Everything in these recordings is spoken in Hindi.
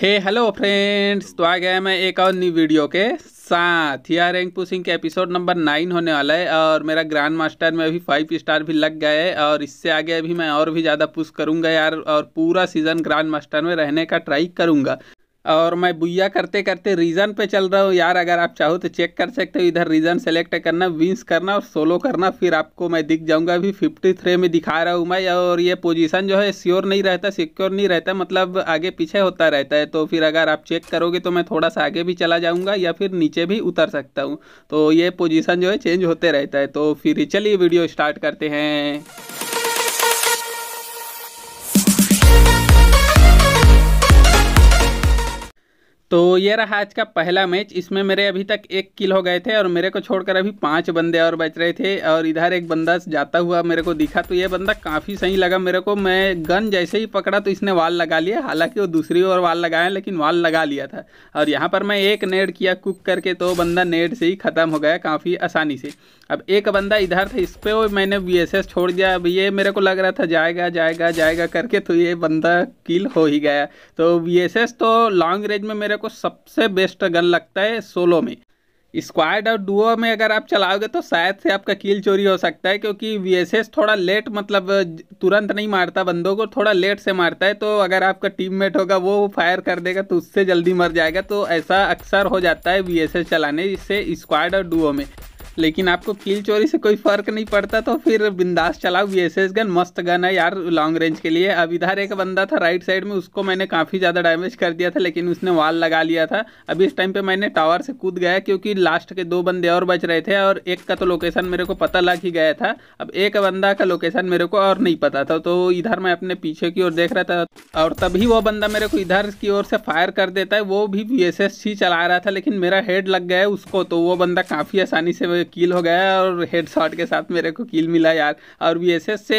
हे हेलो फ्रेंड्स तो आ गया है मैं एक और न्यू वीडियो के साथ यार रैंक पुशिंग के एपिसोड नंबर नाइन होने वाला है और मेरा ग्रैंड मास्टर में अभी फाइव स्टार भी लग गया है और इससे आगे अभी मैं और भी ज़्यादा पुश करूँगा यार और पूरा सीज़न ग्रैंड मास्टर में रहने का ट्राई करूँगा और मैं बुया करते करते रीजन पे चल रहा हूँ यार अगर आप चाहो तो चेक कर सकते हो इधर रीजन सेलेक्ट करना विंस करना और सोलो करना फिर आपको मैं दिख जाऊँगा अभी फिफ्टी थ्री में दिखा रहा हूँ मैं और ये पोजीशन जो है श्योर नहीं रहता सिक्योर नहीं रहता मतलब आगे पीछे होता रहता है तो फिर अगर आप चेक करोगे तो मैं थोड़ा सा आगे भी चला जाऊँगा या फिर नीचे भी उतर सकता हूँ तो ये पोजिशन जो है चेंज होते रहता है तो फिर चलिए वीडियो स्टार्ट करते हैं तो ये रहा आज का पहला मैच इसमें मेरे अभी तक एक किल हो गए थे और मेरे को छोड़कर अभी पांच बंदे और बच रहे थे और इधर एक बंदा जाता हुआ मेरे को दिखा तो ये बंदा काफ़ी सही लगा मेरे को मैं गन जैसे ही पकड़ा तो इसने वाल लगा लिया हालांकि वो दूसरी ओर वाल लगाए लेकिन वाल लगा लिया था और यहाँ पर मैं एक नेट किया कुक करके तो बंदा नेट से ही ख़त्म हो गया काफ़ी आसानी से अब एक बंदा इधर था इस पर मैंने बी छोड़ दिया अब ये मेरे को लग रहा था जाएगा जाएगा जाएगा करके तो ये बंदा किल हो ही गया तो बी तो लॉन्ग रेंज में मेरे मेरे को सबसे बेस्ट गन लगता है सोलो में स्क्वाड और डुओ में अगर आप चलाओगे तो शायद से आपका कील चोरी हो सकता है क्योंकि वीएसएस थोड़ा लेट मतलब तुरंत नहीं मारता बंदों को थोड़ा लेट से मारता है तो अगर आपका टीममेट होगा वो फायर कर देगा तो उससे जल्दी मर जाएगा तो ऐसा अक्सर हो जाता है वीएसएस चलाने इससे स्क्वाड और डुओ में लेकिन आपको कील चोरी से कोई फर्क नहीं पड़ता तो फिर बिंदास चलाओ बी एस गन मस्त गन है यार लॉन्ग रेंज के लिए अब इधर एक बंदा था राइट साइड में उसको मैंने काफ़ी ज़्यादा डैमेज कर दिया था लेकिन उसने वाल लगा लिया था अभी इस टाइम पर मैंने टावर से कूद गया क्योंकि लास्ट के दो बंदे और बच रहे थे और एक का तो लोकेशन मेरे को पता लग ही गया था अब एक बंदा का लोकेशन मेरे को और नहीं पता था तो इधर मैं अपने पीछे की ओर देख रहा था और तभी वो बंदा मेरे को इधर की ओर से फायर कर देता है वो भी बी ही चला रहा था लेकिन मेरा हेड लग गया है उसको तो वो बंदा काफ़ी आसानी से कील हो गया और हेड शॉट के साथ मेरे को कील मिला यार और बी से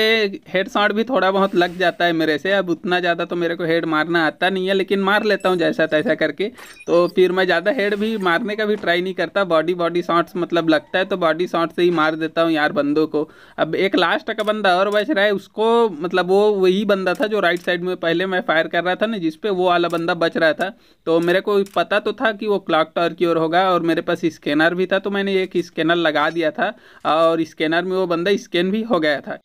हेड शॉट भी थोड़ा बहुत लग जाता है मेरे से अब उतना ज़्यादा तो मेरे को हेड मारना आता नहीं है लेकिन मार लेता हूँ जैसा तैसा करके तो फिर मैं ज़्यादा हेड भी मारने का भी ट्राई नहीं करता बॉडी बॉडी शॉट्स मतलब लगता है तो बॉडी शॉट से ही मार देता हूँ यार बंदों को अब एक लास्ट का बंदा और बच रहा है उसको मतलब वो वही बंदा था जो राइट साइड में पहले मैं फायर कर रहा था ना जिसपे वो वाला बंदा बच रहा था तो मेरे को पता तो था कि वो क्लॉक टावर की ओर होगा और मेरे पास स्कैनर भी था तो मैंने एक स्कैनर स्कैनर लगा दिया था और स्कैनर में वो बंदा स्कैन भी हो गया था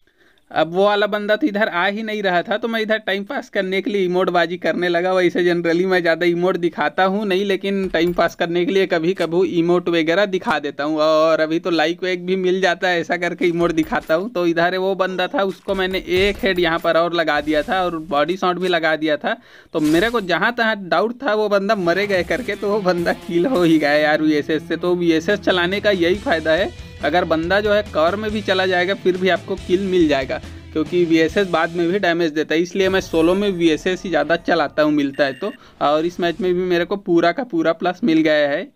अब वो वाला बंदा तो इधर आ ही नहीं रहा था तो मैं इधर टाइम पास करने के लिए बाजी करने लगा वैसे जनरली मैं ज़्यादा इमोट दिखाता हूँ नहीं लेकिन टाइम पास करने के लिए कभी कभी इमोट वगैरह दिखा देता हूँ और अभी तो लाइक वेक भी मिल जाता है ऐसा करके इमोट दिखाता हूँ तो इधर वो बंदा था उसको मैंने एक हेड यहाँ पर और लगा दिया था और बॉडी शॉट भी लगा दिया था तो मेरे को जहाँ तहाँ डाउट था वो बंदा मरे गए करके तो वो बंदा कील हो ही गया यार वी से तो वी चलाने का यही फ़ायदा है अगर बंदा जो है कवर में भी चला जाएगा फिर भी आपको किल मिल जाएगा क्योंकि वी बाद में भी डैमेज देता है इसलिए मैं सोलो में वी ही ज़्यादा चलाता हूँ मिलता है तो और इस मैच में भी मेरे को पूरा का पूरा प्लस मिल गया है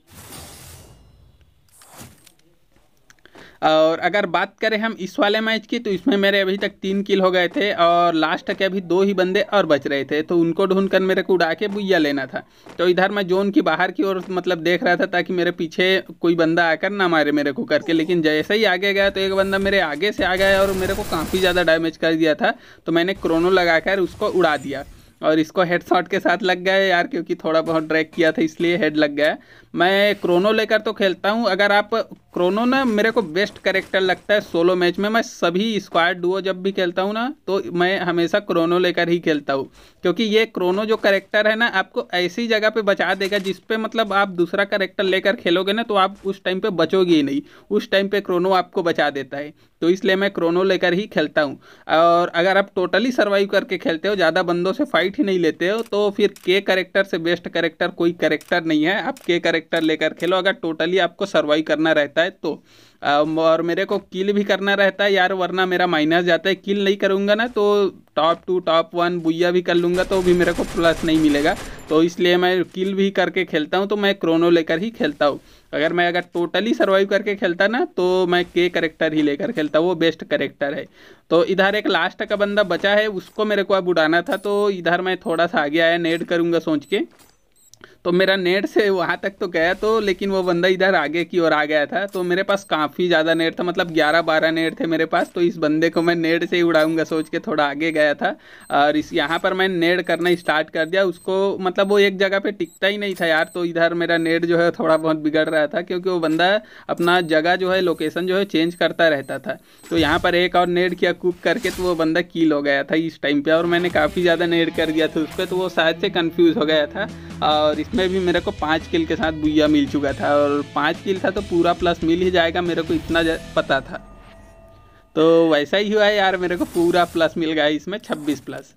और अगर बात करें हम इस वाले मैच की तो इसमें मेरे अभी तक तीन किल हो गए थे और लास्ट के अभी दो ही बंदे और बच रहे थे तो उनको ढूंढ कर मेरे को उड़ा के बुइया लेना था तो इधर मैं जोन की बाहर की ओर मतलब देख रहा था ताकि मेरे पीछे कोई बंदा आकर ना मारे मेरे को करके लेकिन जैसे ही आगे गया तो एक बंदा मेरे आगे से आ गया और मेरे को काफ़ी ज़्यादा डैमेज कर दिया था तो मैंने क्रोनो लगा उसको उड़ा दिया और इसको हेड शॉट के साथ लग गया यार क्योंकि थोड़ा बहुत ड्रैक किया था इसलिए हेड लग गया मैं क्रोनो लेकर तो खेलता हूँ अगर आप क्रोनो ना मेरे को बेस्ट करेक्टर लगता है सोलो मैच में मैं सभी स्क्वाड डुओ जब भी खेलता हूँ ना तो मैं हमेशा क्रोनो लेकर ही खेलता हूँ क्योंकि ये क्रोनो जो करेक्टर है ना आपको ऐसी जगह पे बचा देगा जिस पे मतलब आप दूसरा करेक्टर लेकर खेलोगे ना तो आप उस टाइम पर बचोगे ही नहीं उस टाइम पर क्रोनो आपको बचा देता है तो इसलिए मैं क्रोनो लेकर ही खेलता हूँ और अगर आप टोटली सर्वाइव करके खेलते हो ज़्यादा बंदों से फाइट ही नहीं लेते हो तो फिर के करेक्टर से बेस्ट करेक्टर कोई करेक्टर नहीं है आप के करेक्टर कैरेक्टर लेकर खेलो अगर टोटली आपको सर्वाइव करना रहता है तो और मेरे को किल भी करना रहता है यार वरना मेरा माइनस जाता है किल नहीं करूँगा ना तो top two top one booyah भी कर लूँगा तो भी मेरे को प्लस नहीं मिलेगा तो इसलिए मैं किल भी करके खेलता हूँ तो मैं क्रोनो लेकर ही खेलता हूँ अगर मैं अगर टोटली सर्वाइव करके खेलता ना तो मैं के करेक्टर ही लेकर खेलता वो बेस्ट करेक्टर है तो इधर एक लास्ट का बंदा बचा है उसको मेरे को अब उड़ाना था तो इधर मैं थोड़ा सा आगे आया नेड करूँगा सोच के तो मेरा नेट से वहाँ तक तो गया तो लेकिन वो बंदा इधर आगे की ओर आ गया था तो मेरे पास काफ़ी ज़्यादा नेट था मतलब 11-12 नेट थे मेरे पास तो इस बंदे को मैं नेट से ही उड़ाऊंगा सोच के थोड़ा आगे गया था और इस यहाँ पर मैं नेट करना स्टार्ट कर दिया उसको मतलब वो एक जगह पर टिकता ही नहीं था यार तो इधर मेरा नेट जो है थोड़ा बहुत बिगड़ रहा था क्योंकि वो बंदा अपना जगह जो है लोकेशन जो है चेंज करता रहता था तो यहाँ पर एक और नेट किया कुक करके तो वो बंदा कील हो गया था इस टाइम पर और मैंने काफ़ी ज़्यादा नेट कर दिया था उस पर तो वो शायद से कन्फ्यूज़ हो गया था और और इसमें भी मेरे को पाँच किल के साथ बुया मिल चुका था और पाँच किल था तो पूरा प्लस मिल ही जाएगा मेरे को इतना पता था तो वैसा ही हुआ है यार मेरे को पूरा प्लस मिल गया इसमें छब्बीस प्लस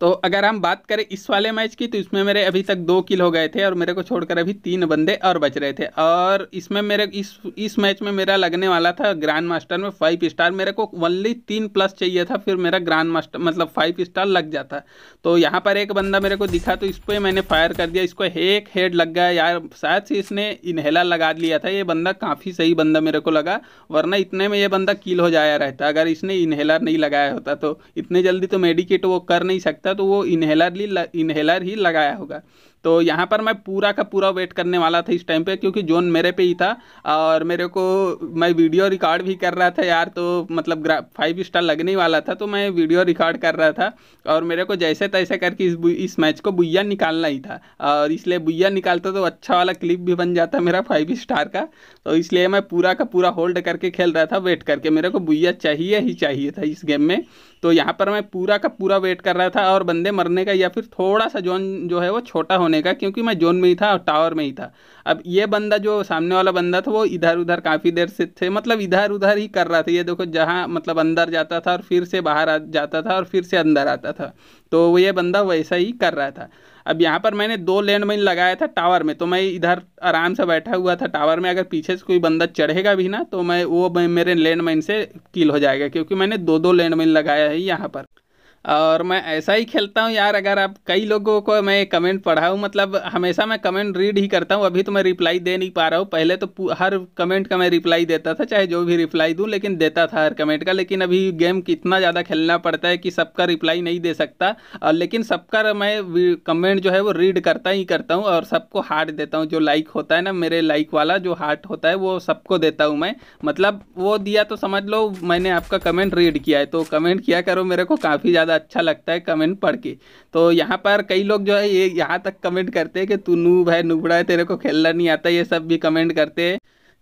तो अगर हम बात करें इस वाले मैच की तो इसमें मेरे अभी तक दो किल हो गए थे और मेरे को छोड़कर अभी तीन बंदे और बच रहे थे और इसमें मेरे इस इस मैच में मेरा लगने वाला था ग्रैंड मास्टर में फाइव स्टार मेरे को ओनली तीन प्लस चाहिए था फिर मेरा ग्रैंड मास्टर मतलब फाइव स्टार लग जाता तो यहाँ पर एक बंदा मेरे को दिखा तो इस पर मैंने फायर कर दिया इसको एक हेड लग गया यार शायद से इसने इन्हेला लगा लिया था ये बंदा काफ़ी सही बंदा मेरे को लगा वरना इतने में ये बंदा किल हो जाया रहता अगर इसने इन्हेलर नहीं लगाया होता तो इतने जल्दी तो मेडिकेट वो कर नहीं सकता था तो वो इनहेलर इनहेलर ही लगाया होगा तो यहाँ पर मैं पूरा का पूरा वेट करने वाला था इस टाइम पे क्योंकि जोन मेरे पे ही था और मेरे को मैं वीडियो रिकॉर्ड भी कर रहा था यार तो मतलब फाइव स्टार लगने वाला था तो मैं वीडियो रिकॉर्ड कर रहा था और मेरे को जैसे तैसे करके इस इस मैच को बुइया निकालना ही था और इसलिए बुइया निकालता तो अच्छा वाला क्लिप भी बन जाता मेरा फाइव स्टार का तो इसलिए मैं पूरा का पूरा होल्ड करके खेल रहा था वेट करके मेरे को बुइया चाहिए ही चाहिए था इस गेम में तो यहाँ पर मैं पूरा का पूरा वेट कर रहा था और बंदे मरने का या फिर थोड़ा सा जोन जो है वो छोटा होने होने का क्योंकि मैं जोन में ही था और टावर में ही था अब ये बंदा जो सामने वाला बंदा था वो इधर उधर काफ़ी देर से थे मतलब इधर उधर ही कर रहा था ये देखो जहाँ मतलब अंदर जाता था और फिर से बाहर आ जाता था और फिर से अंदर आता था तो वो ये बंदा वैसा ही कर रहा था अब यहाँ पर मैंने दो लैंड माइन लगाया था टावर में तो मैं इधर आराम से बैठा हुआ था टावर में अगर पीछे से कोई बंदा चढ़ेगा भी ना तो मैं वो मेरे लैंड माइन से किल हो जाएगा क्योंकि मैंने दो दो लैंड माइन लगाया है यहाँ पर और मैं ऐसा ही खेलता हूँ यार अगर आप कई लोगों को मैं कमेंट पढ़ा हूँ मतलब हमेशा मैं कमेंट रीड ही करता हूँ अभी तो मैं रिप्लाई दे नहीं पा रहा हूँ पहले तो हर कमेंट का मैं रिप्लाई देता था चाहे जो भी रिप्लाई दूँ लेकिन देता था हर कमेंट का लेकिन अभी गेम कितना ज़्यादा खेलना पड़ता है कि सबका रिप्लाई नहीं दे सकता और लेकिन सबका मैं कमेंट जो है वो रीड करता ही करता हूँ और सबको हार्ट देता हूँ जो लाइक होता है ना मेरे लाइक वाला जो हार्ट होता है वो सबको देता हूँ मैं मतलब वो दिया तो समझ लो मैंने आपका कमेंट रीड किया है तो कमेंट किया करो मेरे को काफ़ी ज़्यादा ज़्यादा अच्छा लगता है कमेंट पढ़ के तो यहाँ पर कई लोग जो है ये यहाँ तक कमेंट करते हैं कि तू नूब है नूबड़ा है तेरे को खेलना नहीं आता ये सब भी कमेंट करते हैं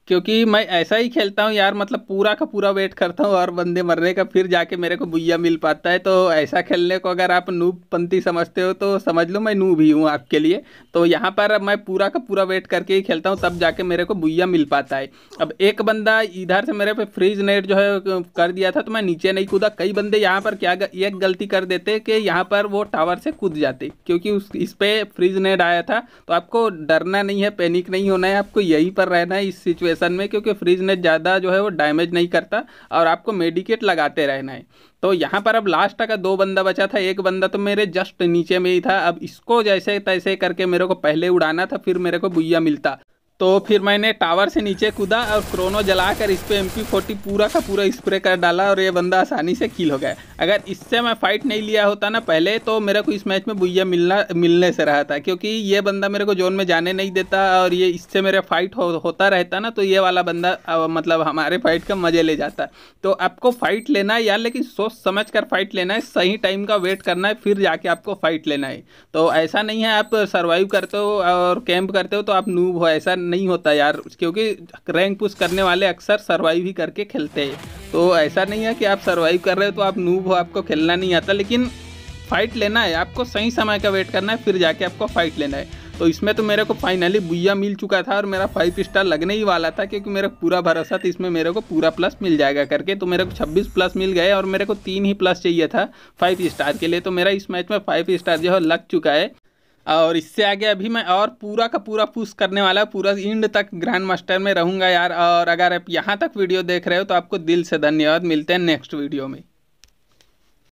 क्योंकि मैं ऐसा ही खेलता हूँ यार मतलब पूरा का पूरा वेट करता हूँ और बंदे मरने का फिर जाके मेरे को बुइया मिल पाता है तो ऐसा खेलने को अगर आप नूब पंथी समझते हो तो समझ लो मैं नूब ही हूँ आपके लिए तो यहाँ पर मैं पूरा का पूरा वेट करके ही खेलता हूँ तब जाके मेरे को बुइया मिल पाता है अब एक बंदा इधर से मेरे पे फ्रीज नेट जो है कर दिया था तो मैं नीचे नहीं कूदा कई बंदे यहाँ पर क्या एक गलती कर देते कि यहाँ पर वो टावर से कूद जाते क्योंकि उस इस पर फ्रीज नेट आया था तो आपको डरना नहीं है पैनिक नहीं होना है आपको यहीं पर रहना है इस सिचुएशन कंडीशन में क्योंकि फ्रिज ने ज़्यादा जो है वो डैमेज नहीं करता और आपको मेडिकेट लगाते रहना है तो यहाँ पर अब लास्ट का दो बंदा बचा था एक बंदा तो मेरे जस्ट नीचे में ही था अब इसको जैसे तैसे करके मेरे को पहले उड़ाना था फिर मेरे को बुइया मिलता तो फिर मैंने टावर से नीचे कूदा और क्रोनो जलाकर इस पर एम पी पूरा का पूरा स्प्रे कर डाला और ये बंदा आसानी से किल हो गया अगर इससे मैं फ़ाइट नहीं लिया होता ना पहले तो मेरे को इस मैच में बुइया मिलना मिलने से रहा था क्योंकि ये बंदा मेरे को जोन में जाने नहीं देता और ये इससे मेरा फाइट हो, होता रहता ना तो ये वाला बंदा मतलब हमारे फाइट का मज़े ले जाता तो आपको फ़ाइट लेना है यार लेकिन सोच समझ कर फाइट लेना है सही टाइम का वेट करना है फिर जाके आपको फ़ाइट लेना है तो ऐसा नहीं है आप सर्वाइव करते हो और कैंप करते हो तो आप नूब हो ऐसा नहीं होता यार क्योंकि रैंक पुश करने वाले अक्सर सर्वाइव ही करके खेलते हैं तो ऐसा नहीं है कि आप सर्वाइव कर रहे हो तो आप नूब हो आपको खेलना नहीं आता लेकिन फाइट लेना है आपको सही समय का वेट करना है फिर जाके आपको फाइट लेना है तो इसमें तो मेरे को फाइनली बुया मिल चुका था और मेरा फाइव स्टार लगने ही वाला था क्योंकि मेरा पूरा भरोसा था इसमें मेरे को पूरा प्लस मिल जाएगा करके तो मेरे को 26 प्लस मिल गए और मेरे को तीन ही प्लस चाहिए था फाइव स्टार के लिए तो मेरा इस मैच में फाइव स्टार जो है लग चुका है और इससे आगे अभी मैं और पूरा का पूरा पुश करने वाला पूरा इंड तक ग्रैंड मास्टर में रहूँगा यार और अगर आप यहाँ तक वीडियो देख रहे हो तो आपको दिल से धन्यवाद मिलते हैं नेक्स्ट वीडियो में